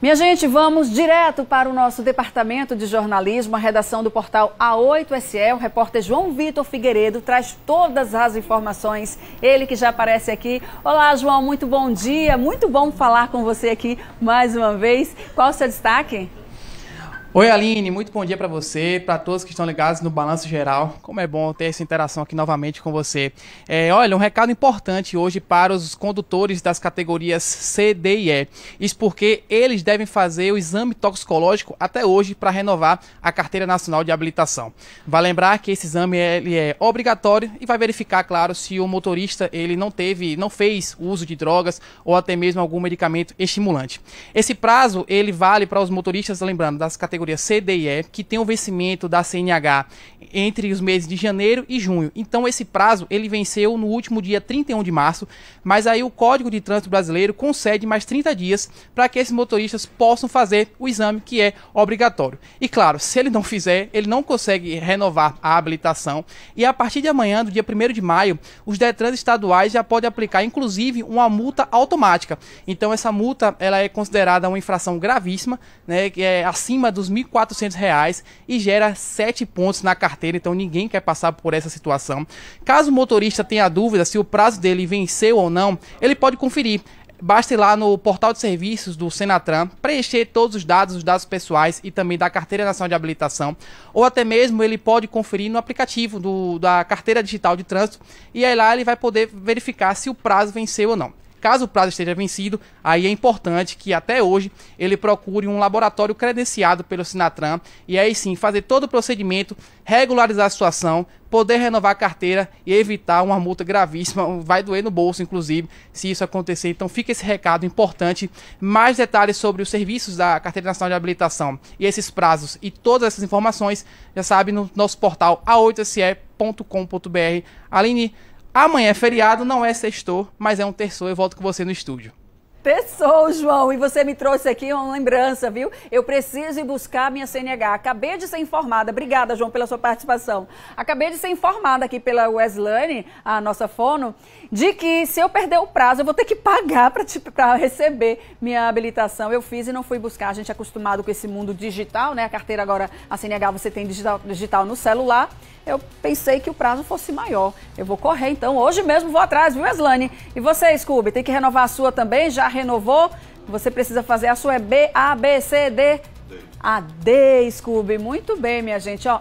Minha gente, vamos direto para o nosso departamento de jornalismo, a redação do portal A8SE. O repórter João Vitor Figueiredo traz todas as informações. Ele que já aparece aqui. Olá, João, muito bom dia. Muito bom falar com você aqui mais uma vez. Qual o seu destaque? Oi, Aline, muito bom dia para você, para todos que estão ligados no Balanço Geral. Como é bom ter essa interação aqui novamente com você. É, olha, um recado importante hoje para os condutores das categorias C, D e E. Isso porque eles devem fazer o exame toxicológico até hoje para renovar a Carteira Nacional de Habilitação. Vai lembrar que esse exame ele é obrigatório e vai verificar, claro, se o motorista ele não teve, não fez uso de drogas ou até mesmo algum medicamento estimulante. Esse prazo ele vale para os motoristas, lembrando, das categorias categoria C, D e E, que tem o um vencimento da CNH entre os meses de janeiro e junho. Então esse prazo ele venceu no último dia 31 de março, mas aí o Código de Trânsito Brasileiro concede mais 30 dias para que esses motoristas possam fazer o exame que é obrigatório. E claro, se ele não fizer, ele não consegue renovar a habilitação e a partir de amanhã, do dia 1 de maio, os Detrans estaduais já podem aplicar inclusive uma multa automática. Então essa multa ela é considerada uma infração gravíssima, né, que é acima dos R$ 2.400 e gera 7 pontos na carteira, então ninguém quer passar por essa situação. Caso o motorista tenha dúvida se o prazo dele venceu ou não, ele pode conferir basta ir lá no portal de serviços do Senatran, preencher todos os dados, os dados pessoais e também da Carteira Nacional de Habilitação, ou até mesmo ele pode conferir no aplicativo do, da Carteira Digital de Trânsito e aí lá ele vai poder verificar se o prazo venceu ou não. Caso o prazo esteja vencido, aí é importante que até hoje ele procure um laboratório credenciado pelo Sinatran e aí sim fazer todo o procedimento, regularizar a situação, poder renovar a carteira e evitar uma multa gravíssima. Vai doer no bolso, inclusive, se isso acontecer. Então fica esse recado importante. Mais detalhes sobre os serviços da Carteira Nacional de Habilitação e esses prazos e todas essas informações, já sabe, no nosso portal a8se.com.br. Aline, Amanhã é feriado, não é sextor, mas é um terço. Eu volto com você no estúdio. Pessoal, João, e você me trouxe aqui uma lembrança, viu? Eu preciso ir buscar minha CNH. Acabei de ser informada. Obrigada, João, pela sua participação. Acabei de ser informada aqui pela Weslane, a nossa fono, de que se eu perder o prazo, eu vou ter que pagar para receber minha habilitação. Eu fiz e não fui buscar. A gente é acostumado com esse mundo digital, né? A carteira agora, a CNH, você tem digital, digital no celular. Eu pensei que o prazo fosse maior. Eu vou correr, então. Hoje mesmo vou atrás, viu, Weslane? E você, Scooby, tem que renovar a sua também? Já renovou, você precisa fazer a sua é B, A, B, C, D. A D, Scooby. Muito bem, minha gente. Ó,